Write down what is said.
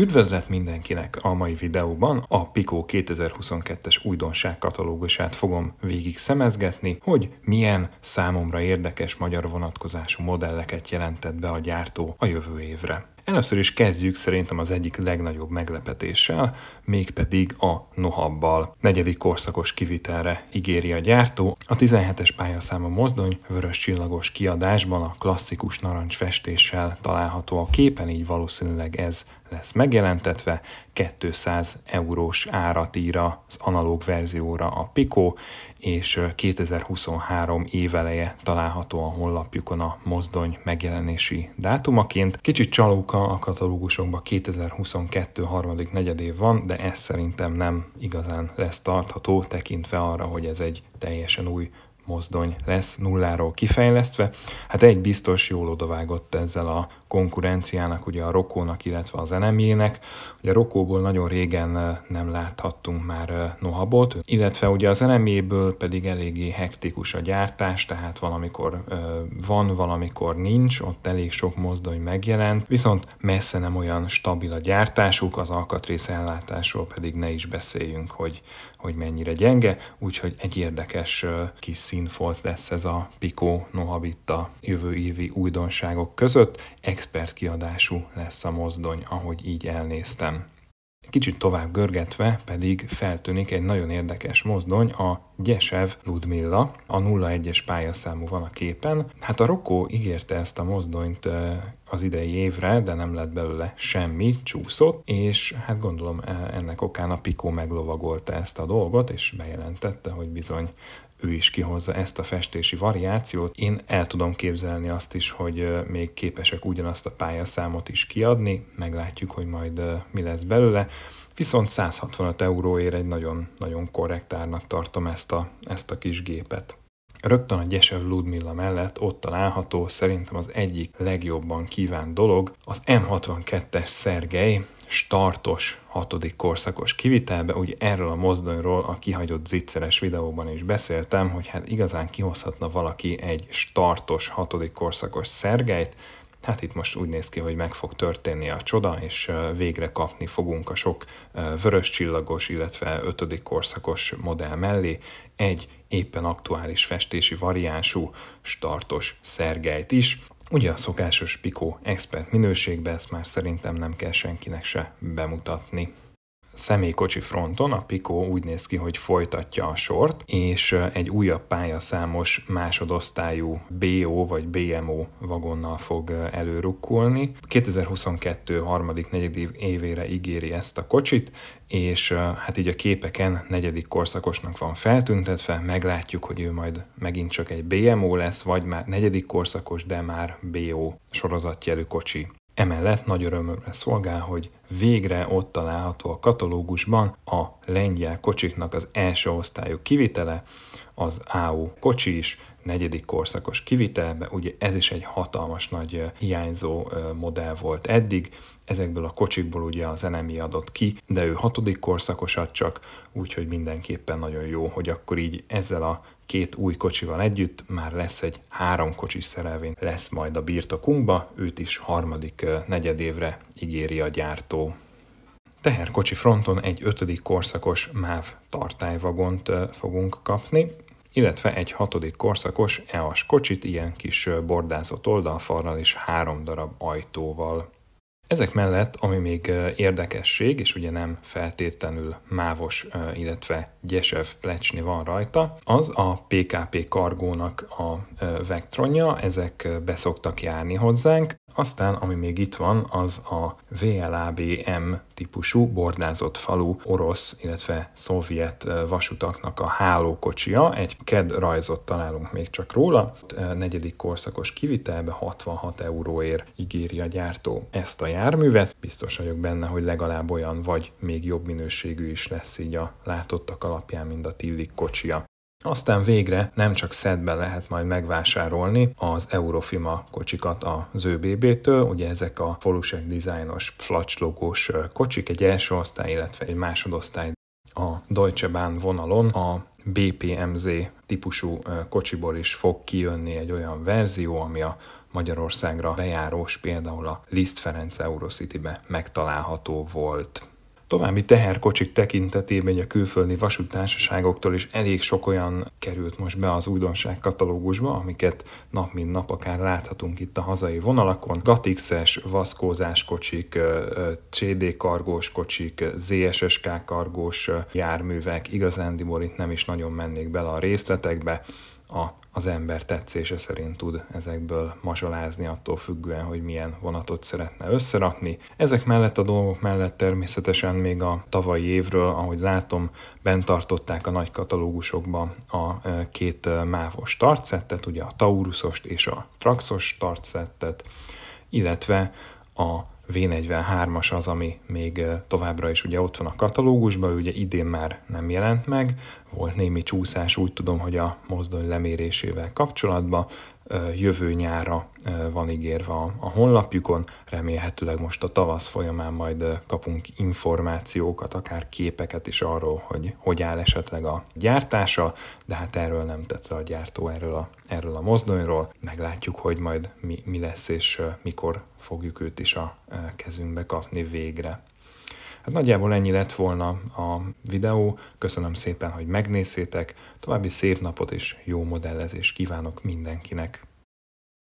Üdvözlet mindenkinek a mai videóban a Pico 2022-es újdonság katalógusát fogom végig szemezgetni, hogy milyen számomra érdekes magyar vonatkozású modelleket jelentett be a gyártó a jövő évre. Először is kezdjük szerintem az egyik legnagyobb meglepetéssel, mégpedig a Nohabbal. Negyedik korszakos kivitelre ígéri a gyártó. A 17-es pályaszáma mozdony vörös csillagos kiadásban a klasszikus narancsfestéssel található a képen, így valószínűleg ez lesz megjelentetve, 200 eurós árat ír az analóg verzióra a Pico, és 2023 éveleje található a honlapjukon a mozdony megjelenési dátumaként. Kicsit csalóka óta a katalógusokban 2022 harmadik negyedév van, de ez szerintem nem igazán lesz tartható, tekintve arra, hogy ez egy teljesen új mozdony lesz nulláról kifejlesztve. Hát egy biztos jól odavágott ezzel a konkurenciának, ugye a Rokónak, illetve az enemjének. Ugye a Rokóból nagyon régen nem láthattunk már nohabot, illetve ugye az enemjéből pedig eléggé hektikus a gyártás, tehát valamikor van, valamikor nincs, ott elég sok mozdony megjelent, viszont messze nem olyan stabil a gyártásuk, az alkatrész ellátásról pedig ne is beszéljünk, hogy, hogy mennyire gyenge, úgyhogy egy érdekes kis szín színfolt lesz ez a Pico Nohabitta jövő évi újdonságok között. Expert kiadású lesz a mozdony, ahogy így elnéztem. Kicsit tovább görgetve pedig feltűnik egy nagyon érdekes mozdony, a Gyesev Ludmilla, a 01-es pályaszámú van a képen. Hát a Rokó ígérte ezt a mozdonyt az idei évre, de nem lett belőle semmi, csúszott, és hát gondolom e, ennek okán a Pikó meglovagolta ezt a dolgot, és bejelentette, hogy bizony ő is kihozza ezt a festési variációt. Én el tudom képzelni azt is, hogy még képesek ugyanazt a pályaszámot is kiadni, meglátjuk, hogy majd mi lesz belőle. Viszont 165 euróért egy nagyon-nagyon korrektárnak tartom ezt a, ezt a kis gépet. Rögtön a Gyesev Ludmilla mellett ott található szerintem az egyik legjobban kívánt dolog, az M62-es Szergej, startos hatodik korszakos kivitelbe, úgy erről a mozdonyról a kihagyott zicseres videóban is beszéltem, hogy hát igazán kihozhatna valaki egy startos hatodik korszakos szergelyt, Hát itt most úgy néz ki, hogy meg fog történni a csoda, és végre kapni fogunk a sok vörös csillagos, illetve ötödik korszakos modell mellé egy éppen aktuális festési variánsú startos szergelyt is. Ugye a szokásos Pico expert minőségben ezt már szerintem nem kell senkinek se bemutatni személykocsi fronton a Pico úgy néz ki, hogy folytatja a sort, és egy újabb pályaszámos másodosztályú BO vagy BMO vagonnal fog előrukkulni. 2022 harmadik negyed évére ígéri ezt a kocsit, és hát így a képeken negyedik korszakosnak van feltüntetve, meglátjuk, hogy ő majd megint csak egy BMO lesz, vagy már negyedik korszakos, de már BO sorozatjelű kocsi. Emellett nagy örömömre szolgál, hogy végre ott található a katalógusban a lengyel kocsiknak az első osztályú kivitele, az AU kocsi is, negyedik korszakos kivitelbe, ugye ez is egy hatalmas nagy hiányzó modell volt eddig, ezekből a kocsikból ugye az enemi adott ki, de ő hatodik korszakosat csak, úgyhogy mindenképpen nagyon jó, hogy akkor így ezzel a két új kocsival együtt már lesz egy három kocsis szerelvény, lesz majd a birtokunkba, őt is harmadik negyedévre ígéri a gyártó. Teherkocsi fronton egy ötödik korszakos MÁV tartályvagont fogunk kapni, illetve egy hatodik korszakos EAS kocsit ilyen kis bordázott oldalfarral és három darab ajtóval. Ezek mellett, ami még érdekesség, és ugye nem feltétlenül mávos, illetve gyesev plecsni van rajta, az a PKP kargónak a vektronja, ezek beszoktak járni hozzánk. Aztán, ami még itt van, az a VLABM típusú bordázott falu orosz, illetve szovjet vasutaknak a hálókocsia. Egy KED rajzot találunk még csak róla. A negyedik korszakos kivitelbe 66 euróért ígéri a gyártó ezt a járművet. Biztos vagyok benne, hogy legalább olyan vagy még jobb minőségű is lesz így a látottak alapján, mint a Tillik kocsia. Aztán végre nem csak szedben lehet majd megvásárolni az Eurofima kocsikat az ÖBB-től, ugye ezek a Folusek dizájnos, flacs logós kocsik, egy első osztály, illetve egy másodosztály a Deutsche Bahn vonalon a BPMZ típusú kocsiból is fog kijönni egy olyan verzió, ami a Magyarországra bejárós, például a Liszt Ferenc Eurociti-be megtalálható volt. További teherkocsik tekintetében a külföldi vasúttársaságoktól is elég sok olyan került most be az újdonság katalógusba, amiket nap mint nap akár láthatunk itt a hazai vonalakon. Gatixes, vaszkózás kocsik, CD kargós kocsik, ZSSK kargós járművek, igazándiból itt nem is nagyon mennék bele a részletekbe, a az ember tetszése szerint tud ezekből mazsolázni attól függően, hogy milyen vonatot szeretne összerakni. Ezek mellett a dolgok mellett természetesen még a tavalyi évről, ahogy látom, bent tartották a nagy katalógusokba a e, két e, mávos tartszettet, ugye a Taurusost és a Traxos tartszettet, illetve a V43-as az, ami még továbbra is ugye ott van a katalógusban, ugye idén már nem jelent meg, volt némi csúszás, úgy tudom, hogy a mozdony lemérésével kapcsolatban, jövő nyára van ígérve a honlapjukon. Remélhetőleg most a tavasz folyamán majd kapunk információkat, akár képeket is arról, hogy hogy áll esetleg a gyártása, de hát erről nem tett le a gyártó erről a, erről a mozdonyról. Meglátjuk, hogy majd mi, mi lesz és mikor fogjuk őt is a kezünkbe kapni végre. Hát nagyjából ennyi lett volna a videó, köszönöm szépen, hogy megnéztétek, további szép napot és jó modellezést kívánok mindenkinek!